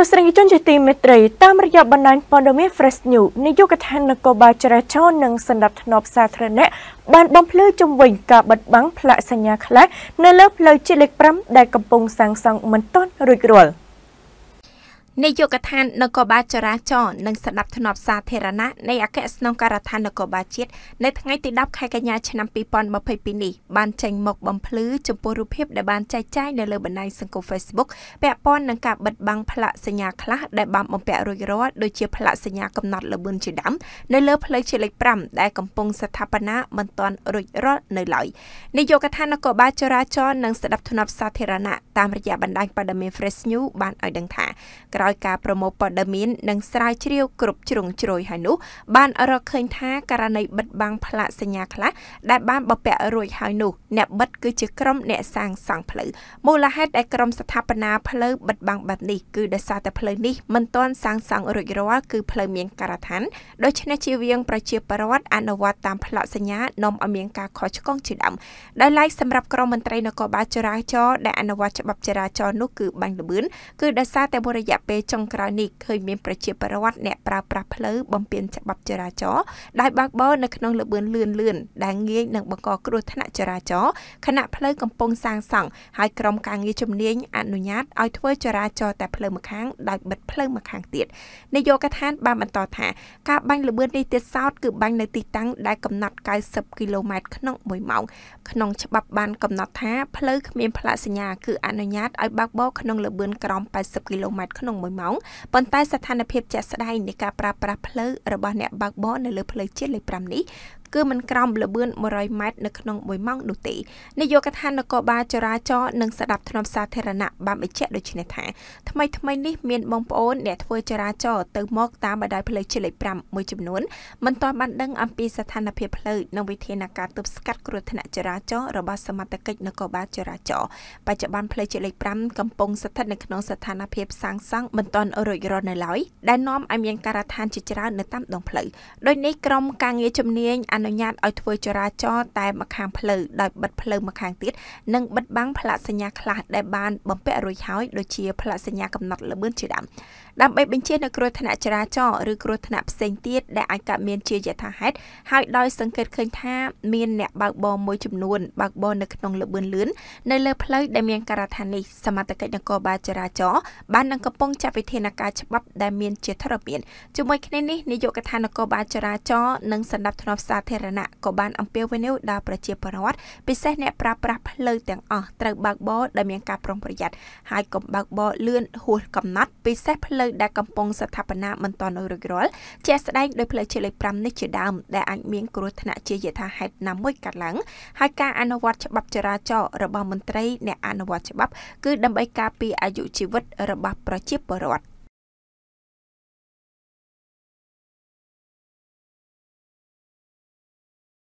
ទស្សនិកជនជាទីមេត្រីតាមរយៈបណ្ដាញព័ត៌មាន Fresh News នាយកដ្ឋាននគរបាលចរាចរណ៍និងសណ្ដាប់ធ្នាប់សាធារណៈបានបំភ្លឺជំវិញការបិទបាំងផ្លាកសញ្ញាខ្លះនៅលើផ្លូវជាតិលេខ5ដែលកំពុងសាងសង់មិនទាន់រួចរាល់។នាយកដ្ឋាននគរបាលចរាចរណ៍និងសណ្ដាប់ធ្នាប់សាធារណៈនៃអគ្គស្នងការដ្ឋាននគរបាលជាតិនៅថ្ងៃទី10ខែកញ្ញាឆ្នាំ2022នេះបានចេញមកបំភ្លឺចំពោះរូបភាពដែលបានចែកចាយនៅលើបណ្ដាញសង្គម Facebook ពាក់ព័ន្ធនឹងការបិទបាំងផ្លាកសញ្ញាខ្លះដែលបានបំពាក់រួចរាល់ដូចជាផ្លាកសញ្ញាកំណត់ល្បឿនជាដើមនៅលើផ្លូវជាលេខ5ដែលកំពុងស្ថាបនាមិនទាន់រួចរាល់នៅឡើយនាយកដ្ឋាននគរបាលចរាចរណ៍និងសណ្ដាប់ធ្នាប់សាធារណៈតាមរយៈបណ្ដាញព័ត៌មាន Fresh News បានឲ្យដឹងថាក្រោយយការប្រមូលព័ត៌មាននិងស្រាវជ្រាវគ្រប់ជ្រុងជ្រោយហើយនោះបានរកឃើញថាករណីបិទបាំងផ្លាកសញ្ញាខ្លះដែលបានបពាក់រួចហើយនោះអ្នកបិទគឺជាក្រុមអ្នកសាងសង់ផ្លូវមូលហេតុដែលក្រុមស្ថាបនាផ្លូវបិទបាំងបែបនេះគឺដោយសារតែផ្លូវនេះមិនទាន់សាងសង់រួចរាល់គឺផ្លូវមានការដ្ឋានដូច្នេះជាវៀងប្រជាពលរដ្ឋអនុវត្តតាមផ្លាកសញ្ញានាំឲ្យមានការខុសឆ្គងជាដើមដោយឡែកសម្រាប់ក្រុមមន្ត្រីនគរបាលចរាចរណ៍ដែលអនុវត្តច្បាប់ចរាចរណ៍នោះគឺបាញ់ល្បឿនគឺដោយសារតែមួយរយៈពេលពេលចុងក្រោយនេះឃើញមានប្រជាពលរដ្ឋអ្នកប្រើប្រាស់ផ្លូវបំពេញច្បាប់ចរាចរណ៍ដែលបើកបរនៅក្នុងល្បឿនលឿនលឿនដែលងាយនឹងបង្កគ្រោះថ្នាក់ចរាចរណ៍ខណៈផ្លូវកំពុងសាងសង់ហើយក្រុមការងារជំនាញអនុញ្ញាតឲ្យធ្វើចរាចរណ៍តែផ្លូវម្ខាងដោយបិទផ្លូវម្ខាងទៀតនាយកដ្ឋានបានបន្តថា ការបាញ់ល្បឿននេះទៀតសោតគឺបាញ់នៅទីតាំងដែលកំណត់90គីឡូម៉ែត្រក្នុង1ម៉ោងក្នុងច្បាប់បានកំណត់ថាផ្លូវគ្មានផ្លាកសញ្ញាគឺអនុញ្ញាតឲ្យបើកបរក្នុងល្បឿនក្រោម80គីឡូម៉ែត្រក្នុង1 1ម៉ោងប៉ុន្តែស្ថានភាពជាក់ស្ដែងនៃការប្រើប្រាស់ផ្លូវរបស់អ្នកបើកបរនៅលើផ្លូវជាតិលេខ5នេះគឺមិនក្រោមល្បឿន100ម៉ែត្រនៅក្នុង1ម៉ោងនោះទេនាយកដ្ឋាននគរបាលចរាចរណ៍និងស្ដាប់ធ្នំសាធារណៈបានបញ្ជាក់ដូចនេះថាថ្មីថ្មីនេះមានបងប្អូនអ្នកធ្វើចរាចរណ៍ទៅមកតាមបណ្ដោយផ្លូវជាតិលេខ5មួយចំនួនមិនទាន់បានដឹងអំពីស្ថានភាពផ្លូវនិងវិធានការទប់ស្កាត់គ្រោះថ្នាក់ចរាចរណ៍របស់សមត្ថកិច្ចនគរបាលចរាចរណ៍បច្ចុប្បន្នផ្លូវជាតិលេខ5កំពុងស្ថិតនៅក្នុងស្ថានភាព សាងសង់មិនទាន់រួចរាល់នៅឡើយដែលនាំឲ្យមានការដ្ឋានជាច្រើននៅតាមដងផ្លូវដោយនេះក្រុមការងារជំនាញអនុញ្ញាតឲ្យធ្វើចរាចរណ៍តែម្ខាងផ្លូវដោយបិទផ្លូវម្ខាងទៀតនិងបិទបាំងផ្លាកសញ្ញាខ្លះដែលបានបំពាក់រួចហើយដូចជាផ្លាកសញ្ញាកំណត់ល្បឿនជាដើមដើម្បីបញ្ជានៅគ្រោះថ្នាក់ចរាចរណ៍ឬគ្រោះថ្នាក់ផ្សេងទៀតដែលអាចកើតមានជាយថាហេតុហើយដោយសង្កេតឃើញថាមានអ្នកបើកបរមួយចំនួនបើកបរនៅក្នុងល្បឿនលឿននៅលើផ្លូវដែលមានការ៉ាថានេះសមត្ថកិច្ចនគរបាលចរាចរណ៍បាននឹងកំពុងចាត់វិធានការច្បាប់ដែលមានជាធរមានជាមួយគ្នានេះនាយកដ្ឋាននគរបាលចរាចរណ៍និងសណ្ដាប់ធ្នាប់សាធារណៈក៏បានអំពាវនាវដល់ប្រជាពលរដ្ឋពិសេសអ្នកប្រើប្រាស់ផ្លូវទាំងអស់ត្រូវបើកបរដោយមានការប្រុងប្រយ័ត្នហើយកុំបើកបរលឿនហួសកំណត់ពិសេសផ្លូវដែលកំពុងស្ថាបនាមិនទាន់រួចរាល់ជាក់ស្ដែងដោយផ្លូវជាតិលេខ5នេះជាដើមដែលអាចមានគ្រោះថ្នាក់ជាយថាហេតុណាមួយកើតឡើងហើយការអនុវត្តច្បាប់ចរាចរណ៍របស់មន្ត្រីអ្នកអនុវត្តច្បាប់ គឺដើម្បីការពារអាយុជីវិតរបស់ប្រជាពលរដ្ឋ។